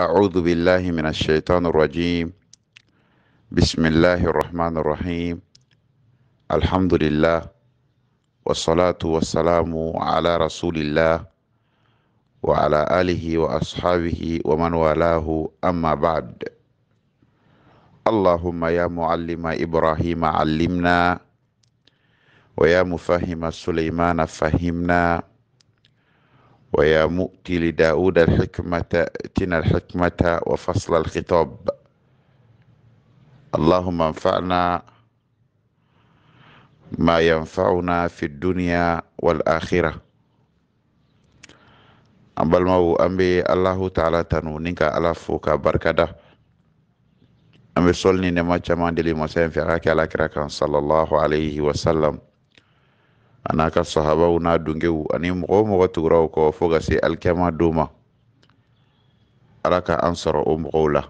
أعوذ بالله من الشيطان الرجيم بسم الله الرحمن الرحيم الحمد لله والصلاة والسلام على رسول الله وعلى آله وأصحابه ومن والاه أما بعد اللهم يا معلم إبراهيم علمنا ويا مفهم سليمان فهمنا ويا مؤتي لداود الحكمة اتنا الحكمة وفصل الخطاب اللهم انفعنا ما ينفعنا في الدنيا والآخرة أمبال ما أمي الله تعالى تنو نينك على فوك بركة أمي صلني نما جمان دلي مسين في على كراكا صلى الله عليه وسلم a n'a ka sahabaw n'a donkew ani mɔgɔ mɔgɔ tugura kɔ fo ka se alikiyama don ma ala ka an sɔrɔ o mɔgɔw la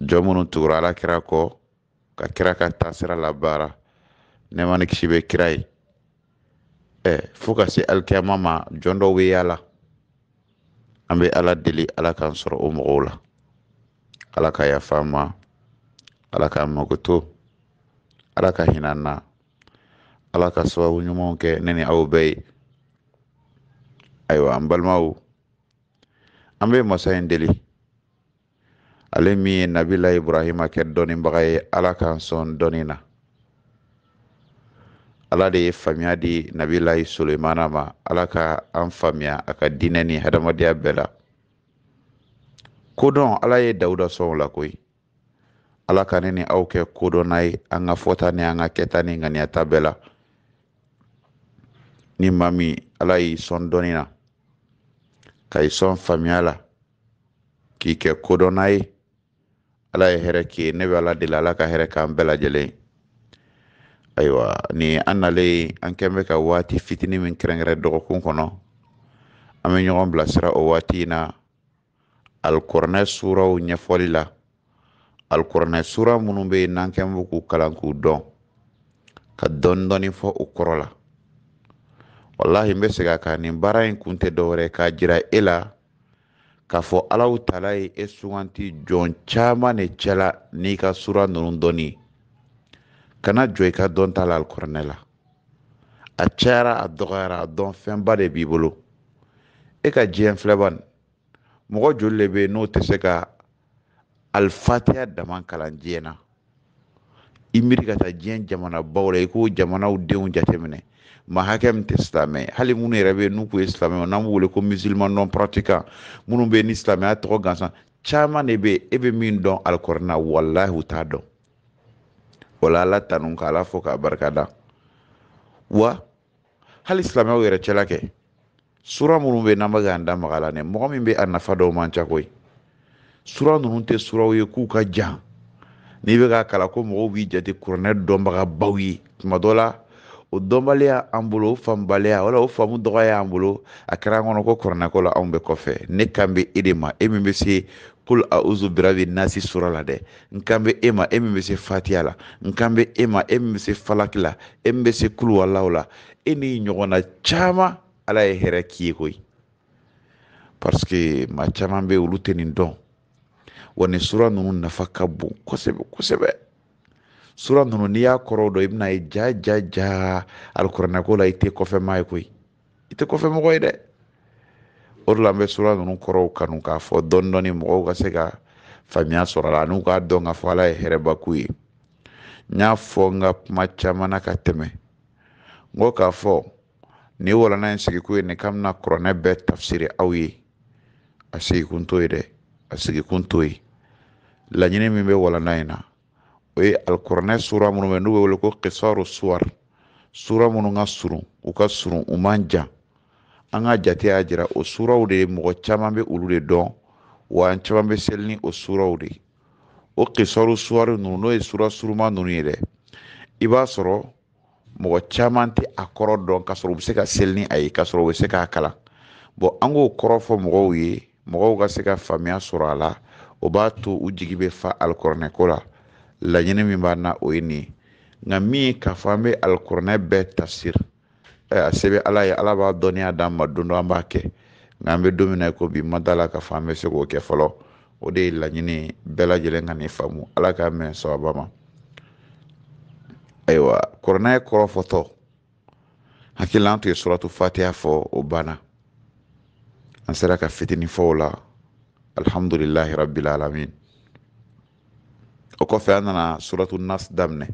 jɔn minnu tugura ala kira kɔ ka kira ka taasira labaara nɛma ni kisi bɛ kira ye ɛ fo ka se alikiyama ma jɔn dɔw bɛ y'a la an bɛ ala deli ala k'an sɔrɔ o mɔgɔw la ala ka yafa ma ala k'an mago to ala ka hinɛ na ala ka sababu ɲumanw kɛ ne ni aw bɛɛ ye ayiwa an balimaw an bɛ masa in deli ale min ye nabila ibrahima kɛ dɔnnibaga ye ala k'an sɔn dɔnni na ala de ye faamuya di nabila solomana ma ala ka an faamuya a ka diinɛ ni hadamadenya bɛɛ la kodɔn ala ye dawuda sɔn o la koyi ala ka ne ni aw kɛ kodɔnna ye an ka fɔta ni an ka kɛta ni ŋaniyata bɛɛ la ni maa min ala y'i sɔn dɔɔnin na ka i sɔn faamuya la k'i kɛ kodɔnna ye ala ye hɛrɛ k'i ye ne bɛ ala deli ala ka hɛrɛ k'an bɛɛ lajɛlen ayiwa ni an nalen an kɛn bɛ ka waati fitinin min kɛrɛnkɛrɛn dɔgɔkun kɔnɔ an bɛ ɲɔgɔn bilasira o waati in na alikuranɛ suraw ɲɛfɔli la alikuranɛ sura minnu bɛ yen n'an kɛn bɛ k'u kalan k'u dɔn ka dɔɔnin dɔɔnin fɔ o kɔrɔ la walahi n bɛ segin ka nin baara in kun tɛ dɔwɛrɛ k'a jira e la k'a fɔ alaw tala ye e suganti jɔn caman ne cɛla n'i ka sura ninnu dɔni kana jɔ i ka ta la alikuranɛ la a cayara a dɔgɔyara a dɔn fɛnba de b'i bolo e ka diɲɛ filɛba mɔgɔ joli de bɛ yen n'o tɛ se ka alifatiya dama kalan diɲɛ na i miiri ka taa diɲɛ jamanabaw la i k'o jamanaw denw jateminɛ ma hakɛ min tɛ silamɛ hali minnu yɛrɛ bɛ n'u kun ye silamɛw n'an b'u wele ko musulman non pratiquant minnu bɛ ni silamɛya tɔgɔ gansan caman de bɛ e bɛ min dɔn alikɔrɔna walahi u t'a dɔn o la ala tanu ka ala fo k'a barikada wa hali silamɛw yɛrɛ cɛla kɛ sura minnu bɛ n'an bɛ k'an da maga la nin mɔgɔ min bɛ a nafa dɔw man ca koyi sura ninnu tɛ suraw ye k'u ka jan n'i bɛ k'a kalan ko mɔgɔw b'i jate kuranɛ dɔnbagabaw ye tuma dɔ la o dɔnbaliya an bolo o faamubaliya wala o faamu dɔgɔya y'an bolo a kɛra an kɔnɔ ko kuranɛko la anw bɛɛ kɔfɛ ne kan bɛ e de ma e min bɛ se kul auzu birabi nasi sura la dɛ n kan bɛ e ma e min bɛ se fatiya la n kan bɛ e ma e min bɛ se falaki la e min bɛ se kuluwalaw la e ni ɲɔgɔnna caman ala ye hɛrɛ k'i ye koyi parce que maa caman bɛ olu tɛ nin dɔn wa nin sura ninnu nafa ka bon kosɛbɛ kosɛbɛ sura ninnu n'i y'a kɔrɔ dɔn i bɛna ye ja ja ja alikuranako la i tɛ kɔfɛmaa ye koyi i tɛ kɔfɛmɔgɔ ye dɛ o de la an bɛ sura ninnu kɔrɔw kanu k'a fɔ dɔɔni dɔɔni mɔgɔw ka se ka faamuya sɔrɔ a la an'u k'a dɔn k'a fɔ ala ye hɛrɛbako ye n y'a fɔ n ka kuma caman na ka tɛmɛ n ko k'a fɔ ni walana in sigiko ye nin k'an bɛna kuranɛ bɛɛ tafsiri aw ye a sigikun t'o ye dɛ a sigikun t'o ye laɲini min bɛ walanda in na o ye alikuranɛ sura minnu bɛ n'u bɛ wele ko kisaru suwar sura minnu ka surun u ka surun u man jan an ka jate y'a jira o suraw de mɔgɔ caman bɛ olu de dɔn wa an caman bɛ seli ni o suraw de o kisaru suwar ninnu n'o ye sura suruma ninnu ye dɛ i b'a sɔrɔ mɔgɔ caman tɛ a kɔrɔ dɔn k'a sɔrɔ u bɛ se ka seli ni a ye k'a sɔrɔ u bɛ se k'a kalan an k'o kɔrɔ fɔ mɔgɔw ye mɔgɔw ka se ka faamuya sɔrɔ a la o b'a to u jigi bɛ fa alikuranɛ ko la laɲini min b'an na o ye nin ye nka min k'a fɔ an bɛ alikuranɛ bɛɛ tafsir ɛ eh, a se bɛ ala ye ala b'a dɔnniya d'an ma don dɔ an b'a kɛ nka an bɛ don min na i ko bi ma d'a la k'a fɔ an bɛ se k'o kɛ fɔlɔ o de ye laɲini bɛɛ lajɛlen ka nin faamu ala k'a mɛn sababa ma ayiwa kuranɛ kɔrɔ fɔtɔ hakili la an tun ye suratu fatiha fɔ o banna an sera ka fitinin fɔ o la alhamdulillahi rabbil alamin o kɔfɛ an nana suratu nas daminɛ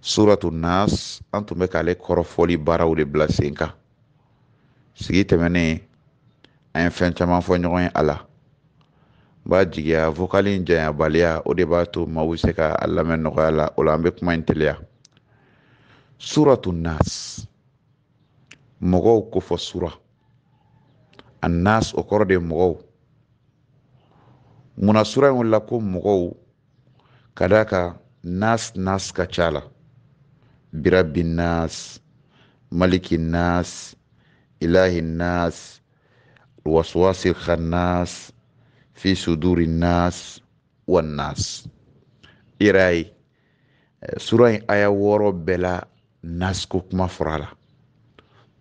suratu nas an tun bɛ k'ale kɔrɔfɔli baaraw de bila sen kan sigi tɛmɛnen an ye fɛn caman fɔ ɲɔgɔn ye a la b'a jigiya vokali in o de b'a to ma bɛ se ka a lamɛn nɔgɔya la o la an bɛ kuma in teliya suratu nas mɔgɔw kofɔ sura a o kɔrɔ de mɔgɔw muna sura in wulila ko mɔgɔw ka da kan nas nas ka ca la birabi nas maliki nas ilahi nas waswasi khannas fi suduri nas wannas i yɛrɛ sura in aya wɔɔrɔ bɛɛ la nas ko kuma fɔra a la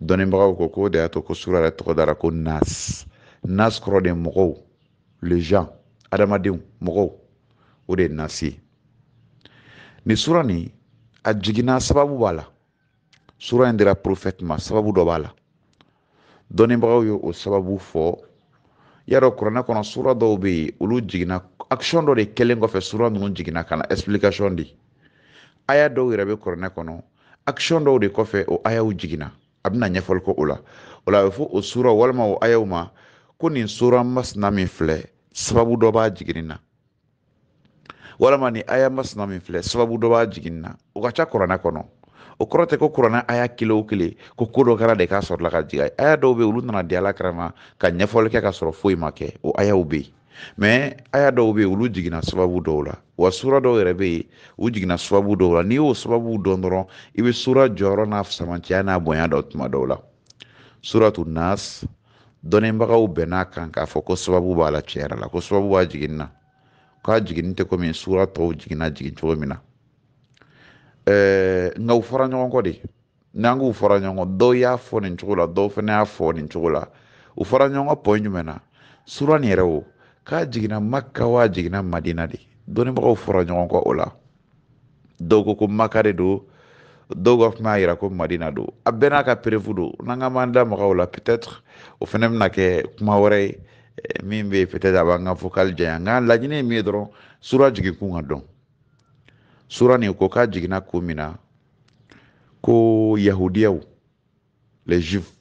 dɔnnibagaw ko ko de y'a to ko sura yɛrɛ tɔgɔ dara ko nas nas kɔrɔ de mɔgɔw les gens adamadenw mɔgɔw o de ye nasi nin sura nin a jiginna sababu b'a la sura in dira porofɛti ma sababu dɔ b'a la dɔnnibagaw ye o sababu fɔ y'a yadɔ kuranɛ kɔnɔ sura dɔw bɛ yen olu jiginna action dɔ de kɛlen kɔfɛ sura ninnu jiginna ka na explication di aya dɔw yɛrɛ bɛ kuranɛ kɔnɔ action dɔw de kɔfɛ o ayaw jiginna a bɛna ɲɛfɔli kɛ o la o la a bɛ fɔ o sura walima o ayaw ma ko nin sura masina min filɛ sababu dɔ b'a jiginin na walama ni aya masina min filɛ sababu dɔ b'a jiginin na o ka ca kuranɛ kɔnɔ o kɔrɔ tɛ ko kuranna aya kelen o kelen ko ko dɔ kɛra de k'a sɔrɔla ka jiga aya dɔw be olu nana di ala karama ka ɲɛfɔli kɛ ka sɔrɔ foyi ma kɛ o ayaw be yen mɛ aya dɔw be yen olu jiginna sababu dɔw la wa sura dɔw yɛrɛ be yen u jiginna sababu dɔw la n'i y'o sababu dɔn dɔrɔn i be sura jɔyɔrɔ n'a samaciya n'a bonya dɔ tuma dɔw la suratu nas dɔnnibagaw bɛn n'a kan k'a fɔ ko sababu b'a la tiɲɛ yɛrɛ la ko sababu b'a jigin na k'a jiginni tɛ komi sura tɔw jiginna jigin cogo min na ɛɛ nka u fɔra ɲɔgɔn kɔ de n'an k'u fɔra ɲɔgɔn kɔ dɔw y'a fɔ nin cogo la dɔw fana y'a fɔ nin cogo la u fɔra ɲɔgɔn kɔ pɔn jumɛn na sura nin yɛrɛ o k'a jiginna maka o a jiginna madina de dɔnnibagaw fɔra ɲɔgɔn kɔ o la dɔw ko ko maka de don dɔw ka kuma yira ko madina do a bɛɛ n'a ka perefu do n'an ka m'an da magaw la peut-être o fana bɛna kɛ kuma wɛrɛ ye eh, min bɛ peut-être a b'an ka fokali janya nka laɲini ye min ye dɔrɔn sura jigikun ka dɔn sura nin ko k'a jiginna ko min na ko yahudiyaw les juifs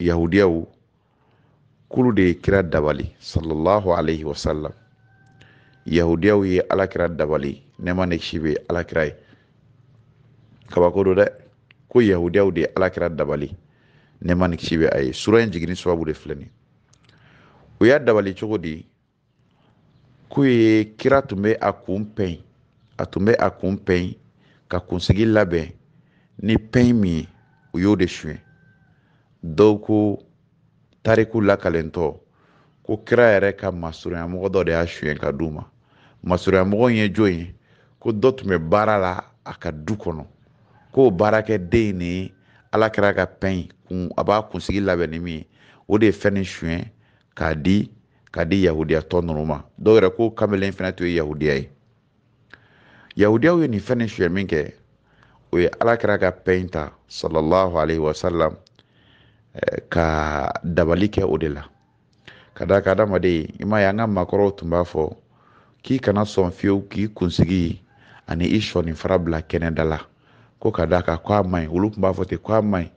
yahudiyaw kulu de ye kira dabali sallallahu alayhi wa sallam yahudiyaw ye alakira dabali nɛma ne si bɛ alakira ye kabako do dɛ ko yahudiyaw de ye alakira dabali nɛma ni kisi bɛ a ye sura in jiginni sababu de filɛ nin u y'a dabali cogo di k'u ye kira tun bɛ a kun pɛn a tun bɛ a kun pɛn ka kunsigi labɛn ni pɛn min ye u y'o de suɲɛ dɔw ko tariku lakalentɔ ko kira yɛrɛ ka masurunyamɔgɔ dɔ de y'a suɲɛ ka di u ma masurunyamɔgɔ in ye jɔn ye ko dɔ tun bɛ baara la a ka du kɔnɔ k'o baarakɛden in de ala kɛra ka pɛn kun a b'a kunsigi labɛn ni min o de ye fɛn ni suɲɛ k'a di ka di yahudiya tɔ ninnu ma dɔw yɛrɛ ko kamalen fana tun ye yahudiya ye yahudiyaw ye nin fɛn ni suɲɛ min kɛ o ye ala kɛra ka pɛn ta salallahu alaihi sallam ka dabali kɛ o de la ka da ka adamaden i m'a ye an ka maakɔrɔw tun b'a fɔ k'i kana sɔn fiyewu k'i kunsigi ani i sɔnni fara bila kɛnɛ la ko ka d'a kan k'a man ɲi olu tun b'a fɔ ten k'a man ɲi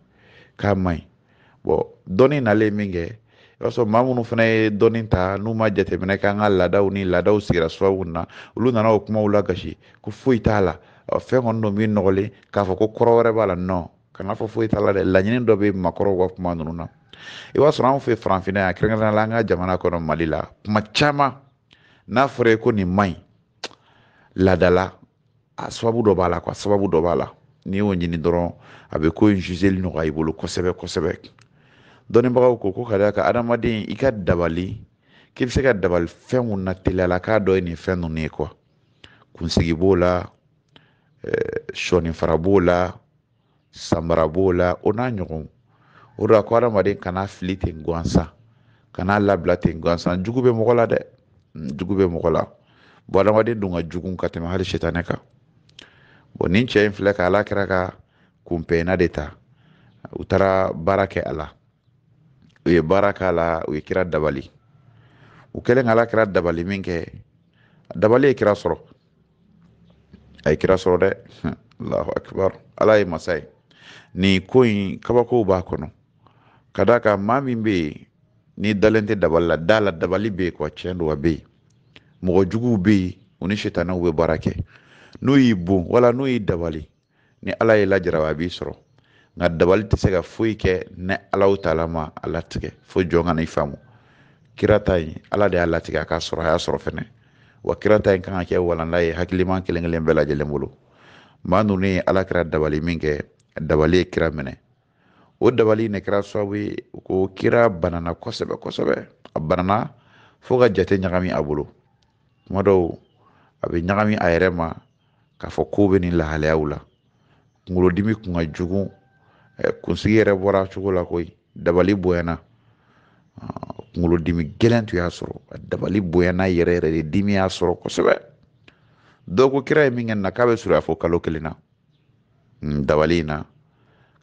k'a man ɲi bɔn dɔnni nalen min kɛ i b'a sɔrɔ maa minnu fana ye dɔnni ta n'u ma jateminɛ kɛ an ka laadaw ni laadaw sigira sababu na olu nana o kumaw lagasi ko foyi t'a la fɛn kɔni don min nɔgɔlen k'a fɔ ko kɔrɔ wɛrɛ b'a la nɔn kana fɔ foyi t'a la dɛ laɲini dɔ bɛ maakɔrɔw ka kuma ninnu na i b'a sɔrɔ anw fɛ farafinna yan kɛrɛnkɛrɛnnenya la an ka jamana kɔnɔ mali la kuma caman n'a fɔra ko nin man ɲi laadala a sababu dɔ b'a la kuwa sababu dɔ b'a la n'i y'o ɲini dɔrɔn a bɛ ko in juzeli nɔgɔya i bolo kosɛbɛ kosɛbɛ dɔnnibagaw ko ko ka d'a kan adamaden i ka dabali k'i bɛ se ka dabali fɛn na teliya k'a dɔ ye nin fɛn ninnu ye kuwa kunsigi eh, b'o la sɔnifara b'o la samara b'o la o n'a ɲɔgɔn o de la ko adamaden kana fili ten gansan kana labila ten gansan jugu bɛ mɔgɔ la dɛ jugu bɛ mɔgɔ la bon adamaden dun ka jugu ka tɛmɛ hali sitanɛ kan bon nin cɛ in filɛ ka ala kɛra ka kunpɛnna de ta u taara baara kɛ a la u ye baara k'a la u ye kira dabali u kɛlen ka ala kɛra dabali min kɛ dabali ye kira sɔrɔ a ye kira sɔrɔ dɛ allahu akbar ala ye masa ye nin ko in kabakow b'a kɔnɔ ka da kan maa min bɛ yen n'i dalen tɛ dabali la da la dabali bɛ yen kuwa tiɲɛ don a bɛ yen mɔgɔ juguw bɛ yen u ni sitanɛw bɛ baara kɛ n'u y'i bon wala n'u y'i dabali ni ala y'i lajarabi a b'i sɔrɔ nka dabali tɛ se ka foyi kɛ ni alaw taala ma a latigɛ fo jɔn ka n'i faamu kira ta in ala de y'a latigɛ a k'a sɔrɔ a y'a sɔrɔ fɛnɛ wa kira ta in kan ka kɛ walanda ye hakilima kelen kelen bɛɛ lajɛlen bolo maa ninnu ye ala kɛra dabali min kɛ dabali ye kira minɛ o dabali ne kɛra sababu ye ko kira banana kosɛbɛ kosɛbɛ a banana fo ka jate ɲagami a bolo kuma dɔw a bɛ ɲagami a yɛrɛ ma k'a fɔ k'u bɛ ni lahalayaw la kunkolodimi kun ka jugu kunsigi yɛrɛ bɔra cogo la koyi dabali bonyana kunkolodimi gɛlɛn tun y'a sɔrɔ a dabali bonyana yɛrɛ yɛrɛ de dimi y'a sɔrɔ kosɛbɛ dɔ ko kira ye min kɛ na k'a bɛ surunya fo kalo kelen na dabali in na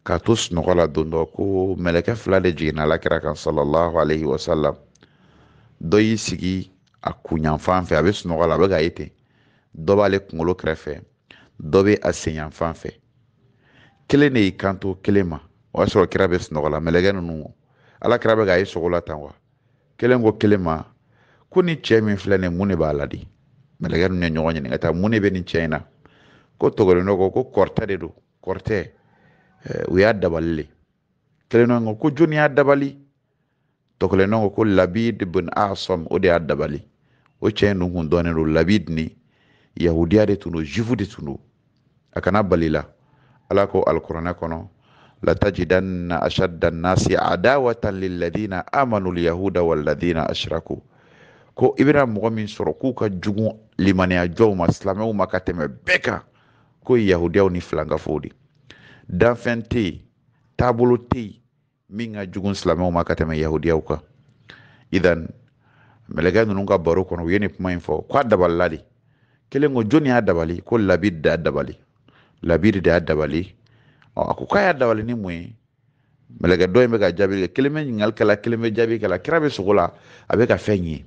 k'a to sunɔgɔ la don dɔ ko mɛlɛkɛ fila de jiginna alakira kan sallallahu alaihi wasallam dɔ y'i sigi a kunyanfan fɛ a bɛ sunɔgɔ la a bɛ ka ye ten dɔ b'ale kunkolo kɛrɛfɛ dɔ bɛ a sen fɛ kelen de y'i kanto kelen ma o y'a sɔrɔ kira bɛ sunɔgɔ mɛlɛkɛ ninnu ala kira bɛ k'a ye sogo la tan wa kelen ko kelen ma ko ni cɛ min filɛ nin mun de b'a la mɛlɛkɛ ninnu ye ɲɔgɔn ɲininka tan mun de bɛ nin cɛ na ko tɔgɔlen dɔ ko ko kɔrɔtɛ de don kɔrɔtɛ u y'a dabali le kelen dɔ ko ko jɔnni y'a dabali tɔgɔlen dɔ ko labi de bɛ a o de y'a dabali o cɛ in kun dɔnnen don labi ni yahudiya de tun do jufu de tun do a kana balila ala ko alikuranɛ kɔnɔ latajidanna ashadda nnasi adawatan lilladina amanu lyahuda walladina ashraku ko i bena mɔgɔ min sɔrɔ k'u ka jugu limaniya jɔw ma silamɛw ma ka tɛmɛ bɛɛ kan ko yahudiyaw ni filankafow de danfɛn tɛ yen taabolo tɛ yen min ka jugu silamɛw ma ka tɛmɛ yahudiyaw kan idan mɛlɛkɛ ninnu ka baro kɔnɔ u ye nin kuma in fɔ k'a dabalila de kelen ko joni y'a dabali ko labiri de y'a dabali labiri de y'a dabali a ko k'a y'a dabali ni mun ye mɛlɛkɛ dɔ in bɛ ka jaabi kɛ kelen bɛ ɲininkali kɛla kelen bɛ jaabi kɛla kira bɛ sogo la a bɛ ka fɛn ye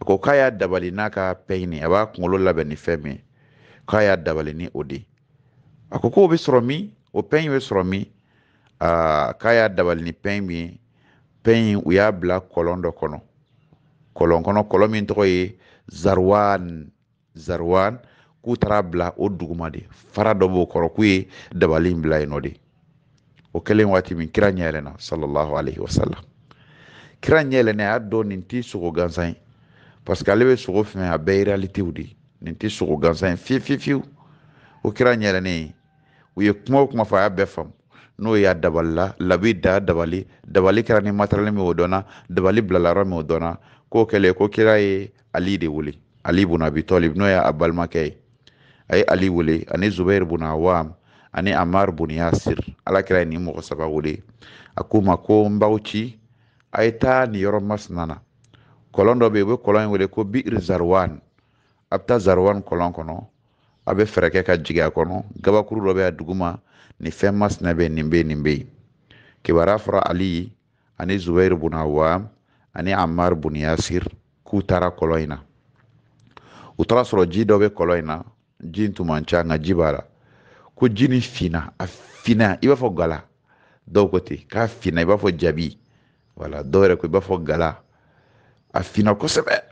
a ko k'a y'a dabali n'a ka pɛɲini a b'a kunkolo labɛn ni fɛn min k'a y'a dabali ni o de a ko k'o bɛ sɔrɔ min o pɛɲi bɛ sɔrɔ min aa k'a y'a dabali ni pɛɲi min ye pɛɲi u y'a bila kɔlɔn dɔ kɔnɔ kɔlɔn kɔnɔ kɔlɔn min tɔgɔ ye zaruwan zarwan k'u taara bila o duguma de fara dɔ b'o kɔrɔ k'u ye dabali bila yen de o kɛlen waati min kira ɲɛ yɛlɛnna sallallahu alaihi wasallam kira ɲɛ yɛlɛnna a y'a dɔn nin t'i sogo gansan ye parce que ale bɛ sogo fɛn a bɛɛ ye realitew de nin tɛ sogo gansan ye fiyewu o kira ɲɛ yɛlɛnnen ye u ye kuma o kuma fɔ a y'a bɛɛ faamu n'o y'a dabalila labi da dabali dabali kɛra ni matɛrɛli min o dɔnna dabali bilala yɔrɔ min o dɔnna k'o kɛlen ko kira ye ali de wele ali bun abi talib noya ye a balimakɛ ali wule ani zubair bun awam ani amar bun yasir alakira ye nin mɔgɔ saba wule akuma ko mbauchi ay ci a ye taa nin yɔrɔ masina na kɔlɔn dɔ ko bi zarwan abta zarwan kolon kono abe bɛ ka jiga kono kɔnɔ gabakuru do be aduguma ni famous na be masina bɛ nin bɛ yen nin ali ani zubair bun awam ani amar bun yasir k'u taara kɔlɔn u taara sɔrɔ ji dɔ bɛ kɔlɔn in na ji tun man ca nka ji b'a la ko ji nin finna a finna i b'a fɔ gala dɔw ko ten k'a finna i b'a fɔ jabi wala dɔw yɛrɛ ko i b'a fɔ gala a finna kosɛbɛ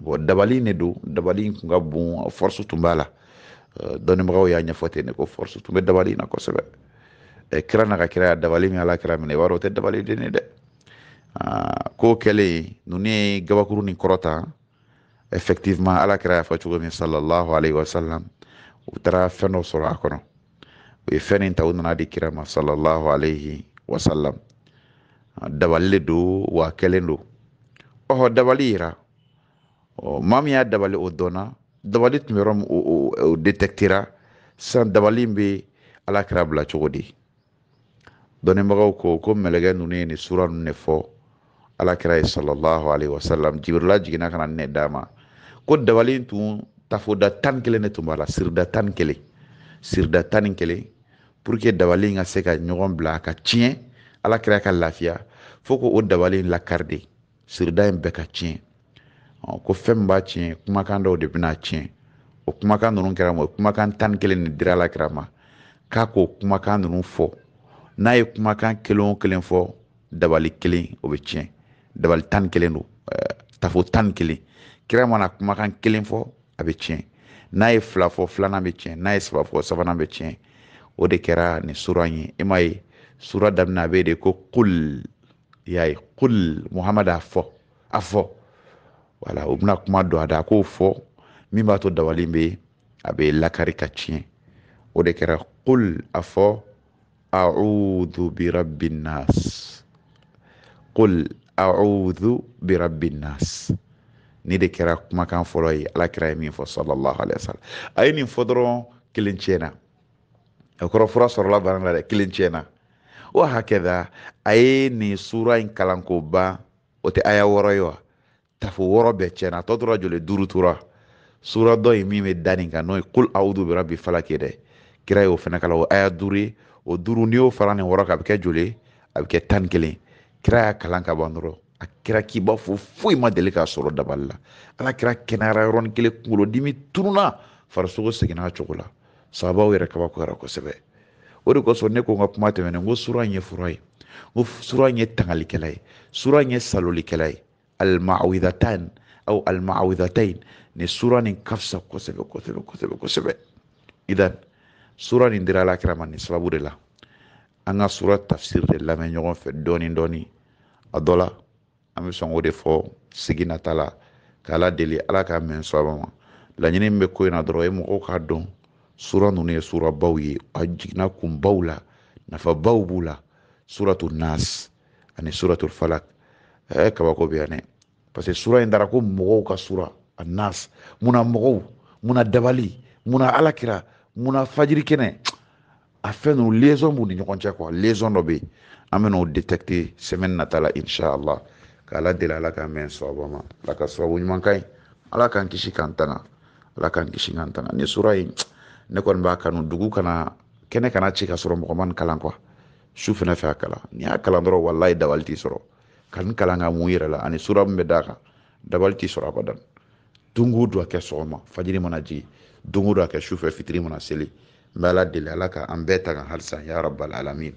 bon dabali in de don dabali in tun ka bon force tun b'a la euh, dɔnnibagaw y'a ɲɛfɔ ten de ko force tun bɛ dabali in na kosɛbɛ eh, kira n'a ka kira dabali min ala kira minɛ i b'a dɔn o tɛ dabali den ye dɛ uh, ah, k'o kɛlen ninnu ye gabakuru nin kɔrɔta effectivement ala kɛra y'a fɔ cogo min salallahu alayhi wasalam u taara fɛn dɔ sɔrɔ a kɔnɔ u ye fɛn in ta u nana di kira ma salallahu alayhi wasalam dabali le don wa kɛlen don ɔhɔ dabali yira maa min y'a dabali o dɔnna dabali tun bɛ yɔrɔ min o o sisan dabali bɛ ala kira bila cogo di dɔnnibagaw ko ko mɛlɛkɛ ninnu ye nin sura ninnu de fɔ ala kira ye salallahu alayhi wasalam jibirila jiginna ka na ne d'a ma ko dabali tun tafoda tan kelen de tun b'a la sirida tan kelen sirida tan kelen pour que dabali ka se ka ɲɔgɔn bila ka tiɲɛ ala kɛra ka lafiya fo ko o dabali lakari de sirida in bɛɛ ka tiɲɛ ko fɛn min b'a tiɲɛ kumakan dɔw de bɛna tiɲɛ o kumakan ninnu kɛra ma kumakan tan kelen de dira ala kɛra ma k'a k'o e kumakan ninnu fɔ n'a ye kumakan kelen o kelen fɔ dabali kelen o bɛ tiɲɛ dabali tan ni kelen euh, don tafo tan kelen kira mana kumakan kelen fɔ a bɛ tiɲɛ n'a ye fila fɔ filanan bɛ tiɲɛ n'a ye saba fɔ sabanan bɛ tiɲɛ o de kɛra nin sura ye e m'a ye sura daminɛ a bɛ de ko kul y'a ye kul muhamad a fɔ a fɔ wala u bɛna kuma don a da a k'o fɔ min b'a to dabali bɛ a bɛ lakari ka tiɲɛ o de kɛra kul a fɔ a'udhu bi rabbin nas kul a'udhu bi rabbin ni de kɛra kumakan fɔlɔ ye ala kira ye min fɔ sallallahu alaihi wasallam a ye nin fɔ dɔrɔn kelen tiɲɛna o kɔrɔ fura sɔrɔla bana la dɛ kelen tiɲɛna o hakɛda a ye nin sura in kalan k'o ban o tɛ aya wɔɔrɔ ye wa tafo wɔɔrɔ bɛɛ tiɲɛna a tɔ tora joli duuru tora sura dɔ in min bɛ da nin kan n'o ye kul awudu bi rabi falaki dɛ kira y'o fana kala o aya duuru ye o duuru n'i y'o fara nin wɔɔrɔ kan a bɛ kɛ joli a bɛ kɛ tan ni kelen kira y'a kalan ka ban dɔrɔn a kɛra k'i b'a fɔ foyi ma deli k'a sɔrɔ dabali la ala kɛra kɛnɛyara yɔrɔnin kelen kunkolo dimi tununa farisogo seginna cogo la sababaw yɛrɛ kabakoyara kosɛbɛ o de kosɔn ne ko n ka kuma tɛmɛnen ko sura ye fura ye ko sura ye tangalikɛla ye sura ye salolikɛla ye almaawidatan aw almaawidatain nin sura nin ka kosɛbɛ kosɛbɛ kosɛbɛ kosɛbɛ idan sura nin dira ala kira ma nin sababu de la an ka sura tafsir de lamɛn ɲɔgɔn fɛ dɔɔni dɔɔni a dɔ la an bɛ sɔn o de fɔ sigi nata la k'ala deli ala k'a mɛn sababa ma laɲini min bɛ ko in na dɔrɔn ye mɔgɔw k'a dɔn sura ninnu ye surabaw ye a jiginna kunbaw la nafabaw b'u la suratu nas ani suratu falak ɛɛ kabako bɛ yan parce que sura in dara ko mɔgɔw ka sura a nas munna mɔgɔw munna dabali munna alakira munna fajiri kɛnɛ a fɛn ninnu liaison b'u ni ɲɔgɔn cɛ kɔ liaison dɔ bɛ yen an bɛ n'o détecter semaine nata la inshallah k'ala deli ala k'an bɛn sababa ma ala ka sababu ɲuman ka ɲi ala k'an kisi k'an tanga ala k'an kisi k'an tanga ni sura in ne kɔni b'a kanu dugu kana kɛnɛ kana ci ka sɔrɔ mɔgɔ ma nin kalan kuwa su fɛnɛ fɛ a kalan ni y'a kalan dɔrɔn walayi dabali t'i sɔrɔ ka nin kalan ka mun yɛrɛ la ani sura min bɛ d'a kan dabali t'i sɔrɔ abadan don o don a kɛ sɔgɔma fajiri mana jigin don o don a kɛ sufɛ fitiri mana seli n bɛ ala deli ala ka an bɛɛ tanga halisa ya rabbal alamin